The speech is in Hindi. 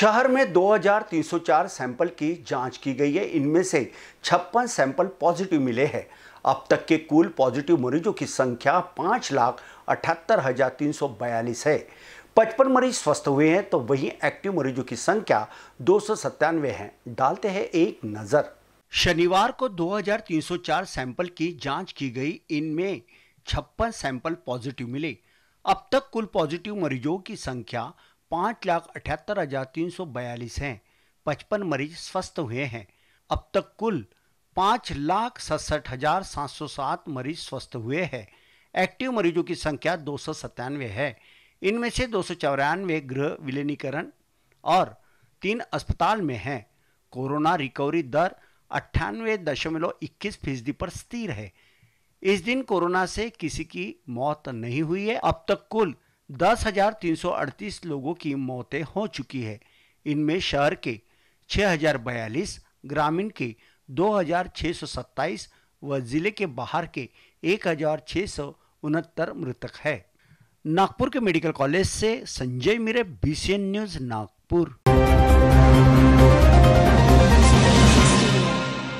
शहर में 2,304 सैंपल की जांच की गई है इनमें से छप्पन सैंपल पॉजिटिव मिले हैं अब तक के कुल पॉजिटिव मरीजों की संख्या पाँच लाख अठहत्तर हजार तीन सौ बयालीस है पचपन मरीज स्वस्थ हुए हैं तो वहीं एक्टिव मरीजों की संख्या दो सौ सत्तानवे है डालते हैं एक नज़र शनिवार को 2,304 सैंपल की जांच की गई इनमें छप्पन सैंपल पॉजिटिव मिले अब तक कुल पॉजिटिव मरीजों की संख्या पाँच लाख अठहत्तर हजार तीन सौ बयालीस हैं पचपन मरीज स्वस्थ हुए हैं अब तक कुल पाँच लाख सड़सठ हजार सात सौ सात मरीज स्वस्थ हुए हैं एक्टिव मरीजों की संख्या दो सौ सत्तानवे है इनमें से दो सौ चौरानवे गृह विलीनीकरण और तीन अस्पताल में हैं कोरोना रिकवरी दर अट्ठानवे दशमलव इक्कीस फीसदी पर स्थिर है इस दिन कोरोना से किसी की मौत नहीं हुई है अब तक कुल 10,338 लोगों की मौतें हो चुकी है इनमें शहर के 6,042, ग्रामीण के 2,627 व जिले के बाहर के एक मृतक है नागपुर के मेडिकल कॉलेज से संजय मिरे बी न्यूज नागपुर